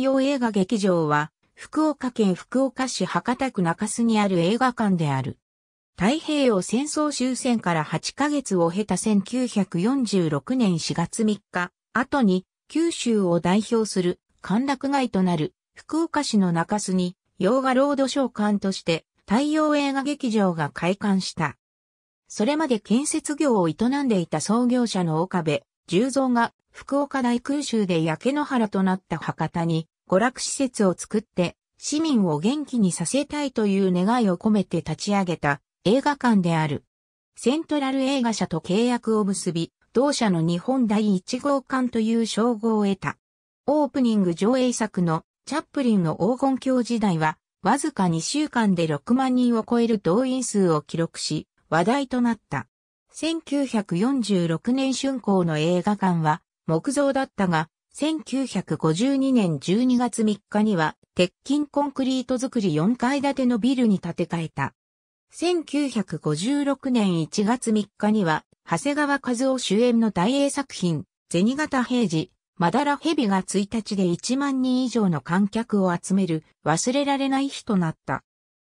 ピオ映画劇場は、福岡県福岡市博多区中洲にある映画館である。太平洋戦争終戦から8ヶ月を経た1946年4月3日、後に九州を代表する歓楽街となる福岡市の中洲に洋画ロード召喚館として太陽映画劇場が開館した。それまで建設業を営んでいた創業者の岡部、十三が福岡大空襲で焼け野原となった博多に娯楽施設を作って、市民を元気にさせたいという願いを込めて立ち上げた映画館である。セントラル映画社と契約を結び、同社の日本第1号館という称号を得た。オープニング上映作のチャップリンの黄金鏡時代は、わずか2週間で6万人を超える動員数を記録し、話題となった。1946年春光の映画館は木造だったが、1952年12月3日には、鉄筋コンクリート作り4階建てのビルに建て替えた。1956年1月3日には、長谷川和夫主演の大英作品、銭形平次、まだら蛇が1日で1万人以上の観客を集める忘れられない日となった。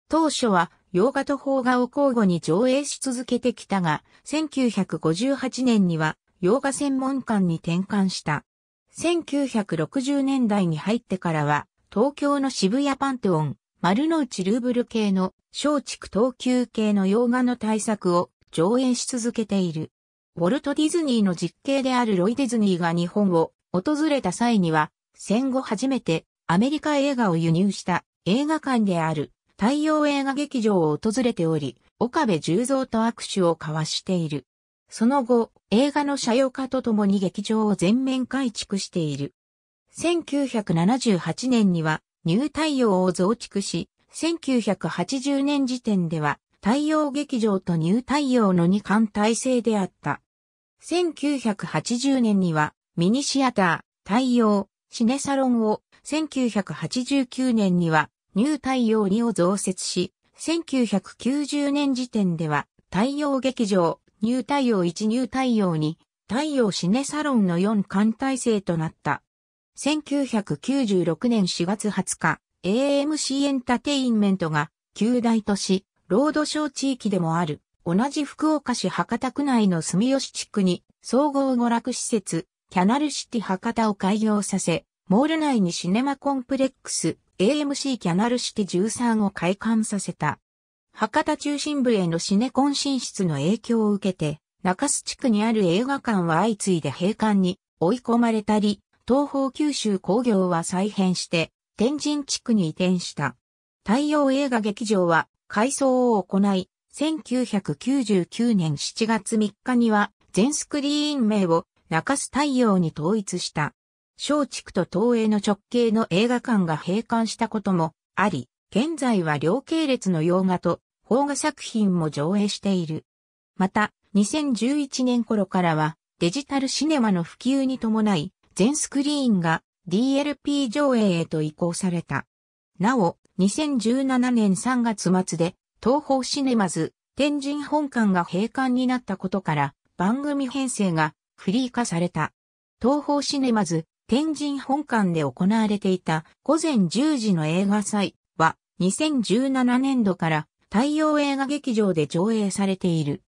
当初は洋画と邦画を交互に上映し続けてきたが、1958年には洋画専門館に転換した。1960年代に入ってからは、東京の渋谷パンテオン、丸の内ルーブル系の松竹東急系の洋画の大作を上演し続けている。ウォルト・ディズニーの実刑であるロイ・ディズニーが日本を訪れた際には、戦後初めてアメリカ映画を輸入した映画館である太陽映画劇場を訪れており、岡部十三と握手を交わしている。その後、映画の社用化とともに劇場を全面改築している。1978年には、ニュー太陽を増築し、1980年時点では、太陽劇場とニュー太陽の二冠体制であった。1980年には、ミニシアター、太陽、シネサロンを、1989年には、ニュー太陽2を増設し、1990年時点では、太陽劇場、ニュー太陽1ニュー太陽2、太陽シネサロンの4艦体制となった。1996年4月20日、AMC エンタテインメントが、旧大都市、ロードショー地域でもある、同じ福岡市博多区内の住吉地区に、総合娯楽施設、キャナルシティ博多を開業させ、モール内にシネマコンプレックス、AMC キャナルシティ13を開館させた。博多中心部へのシネコン進出の影響を受けて、中洲地区にある映画館は相次いで閉館に追い込まれたり、東方九州工業は再編して、天神地区に移転した。太陽映画劇場は改装を行い、1999年7月3日には全スクリーン名を中洲太陽に統一した。小地区と東映の直系の映画館が閉館したこともあり、現在は両系列の洋画と邦画作品も上映している。また、2011年頃からはデジタルシネマの普及に伴い、全スクリーンが DLP 上映へと移行された。なお、2017年3月末で東方シネマズ天神本館が閉館になったことから番組編成がフリー化された。東方シネマズ天神本館で行われていた午前10時の映画祭は2017年度から太陽映画劇場で上映されている。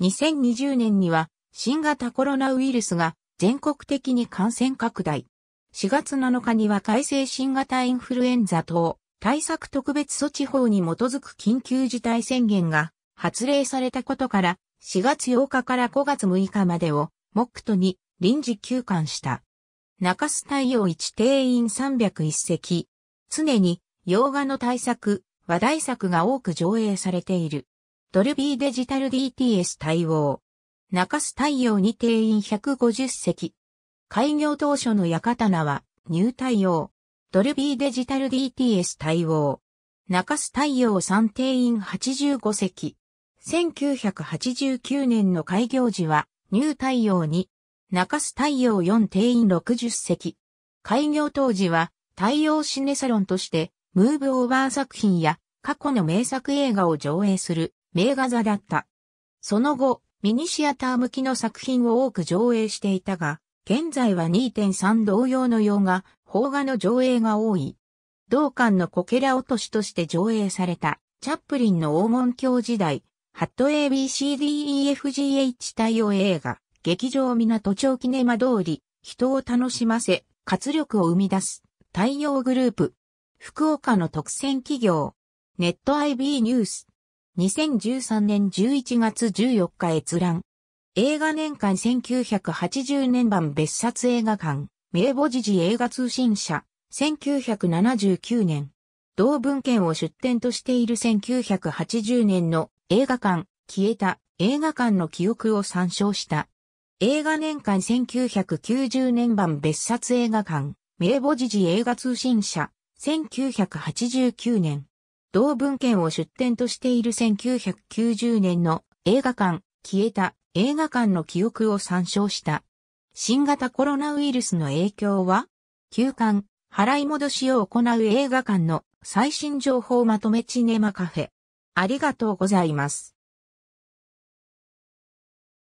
2020年には新型コロナウイルスが全国的に感染拡大。4月7日には改正新型インフルエンザ等対策特別措置法に基づく緊急事態宣言が発令されたことから4月8日から5月6日までを目途に臨時休館した。中洲太陽一定員301席。常に洋画の対策、話題作が多く上映されている。ドルビーデジタル DTS 対応。中洲太陽に定員150席。開業当初の館名は、ニュー対応。ドルビーデジタル DTS 対応。中洲太陽3定員85席。1989年の開業時は、ニュー太陽に、中洲太陽4定員60席。開業当時は、太陽シネサロンとして、ムーブオーバー作品や過去の名作映画を上映する名画座だった。その後、ミニシアター向きの作品を多く上映していたが、現在は2.3同様の洋画、邦画の上映が多い。同館のこけら落としとして上映された、チャップリンの黄門郷時代、ハット ABCDEFGH 対応映画、劇場港町キネマ通り、人を楽しませ、活力を生み出す、太陽グループ、福岡の特選企業、ネット IB ニュース、2013年11月14日閲覧。映画年間1980年版別冊映画館、名簿時事映画通信社、1979年。同文献を出展としている1980年の映画館、消えた映画館の記憶を参照した。映画年間1990年版別冊映画館、名簿時事映画通信社、1989年、同文献を出展としている1990年の映画館、消えた映画館の記憶を参照した。新型コロナウイルスの影響は、休館、払い戻しを行う映画館の最新情報まとめチネマカフェ。ありがとうございます。